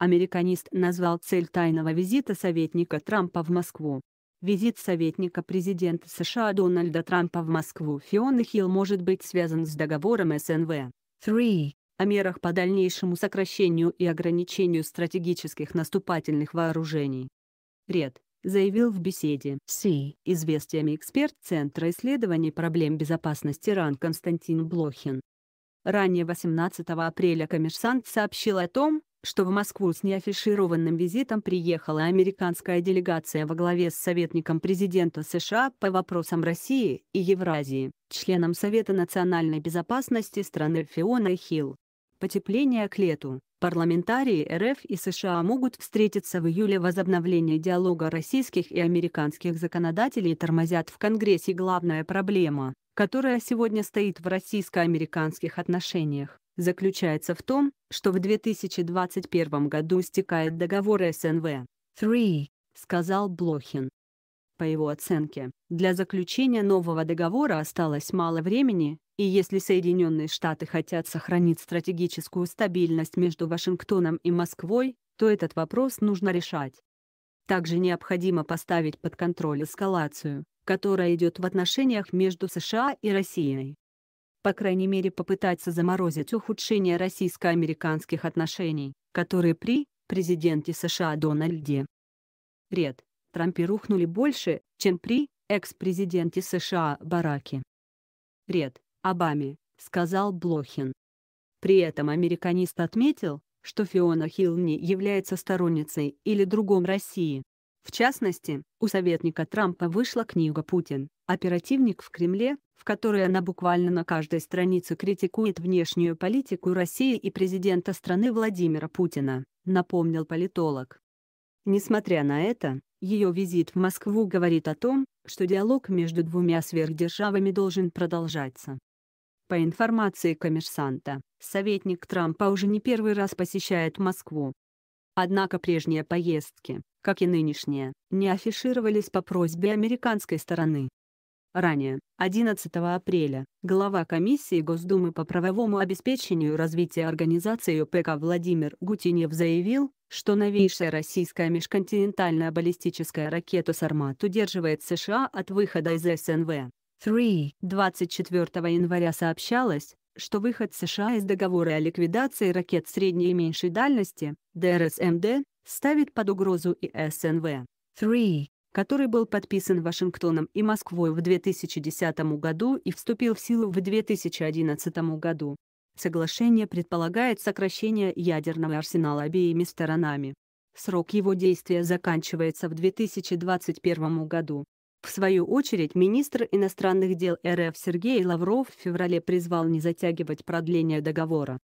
Американист назвал цель тайного визита советника Трампа в Москву. Визит советника президента США Дональда Трампа в Москву Фиона Хилл может быть связан с договором СНВ. 3 о мерах по дальнейшему сокращению и ограничению стратегических наступательных вооружений. Ред заявил в беседе с известиями эксперт Центра исследований проблем безопасности РАН Константин Блохин. Ранее 18 апреля коммерсант сообщил о том, что в Москву с неафишированным визитом приехала американская делегация во главе с советником президента США по вопросам России и Евразии, членом Совета национальной безопасности страны Фионой Хилл. Потепление к лету. Парламентарии РФ и США могут встретиться в июле возобновления диалога российских и американских законодателей тормозят в Конгрессе главная проблема, которая сегодня стоит в российско-американских отношениях заключается в том, что в 2021 году истекает договор СНВ-3, сказал Блохин. По его оценке, для заключения нового договора осталось мало времени, и если Соединенные Штаты хотят сохранить стратегическую стабильность между Вашингтоном и Москвой, то этот вопрос нужно решать. Также необходимо поставить под контроль эскалацию, которая идет в отношениях между США и Россией по крайней мере попытаться заморозить ухудшение российско-американских отношений, которые при президенте США Дональде Ред Трампе рухнули больше, чем при экс-президенте США Бараке. Ред Обаме, сказал Блохин. При этом американист отметил, что Фиона Хилл не является сторонницей или другом России. В частности, у советника Трампа вышла книга «Путин. Оперативник в Кремле, в которой она буквально на каждой странице критикует внешнюю политику России и президента страны Владимира Путина, напомнил политолог. Несмотря на это, ее визит в Москву говорит о том, что диалог между двумя сверхдержавами должен продолжаться. По информации коммерсанта, советник Трампа уже не первый раз посещает Москву. Однако прежние поездки, как и нынешние, не афишировались по просьбе американской стороны. Ранее, 11 апреля, глава комиссии Госдумы по правовому обеспечению развития организации ОПК Владимир Гутинев заявил, что новейшая российская межконтинентальная баллистическая ракета «Сармат» удерживает США от выхода из СНВ. 3. 24 января сообщалось, что выход США из договора о ликвидации ракет средней и меньшей дальности, ДРСМД, ставит под угрозу и СНВ. 3 который был подписан Вашингтоном и Москвой в 2010 году и вступил в силу в 2011 году. Соглашение предполагает сокращение ядерного арсенала обеими сторонами. Срок его действия заканчивается в 2021 году. В свою очередь, министр иностранных дел РФ Сергей Лавров в феврале призвал не затягивать продление договора.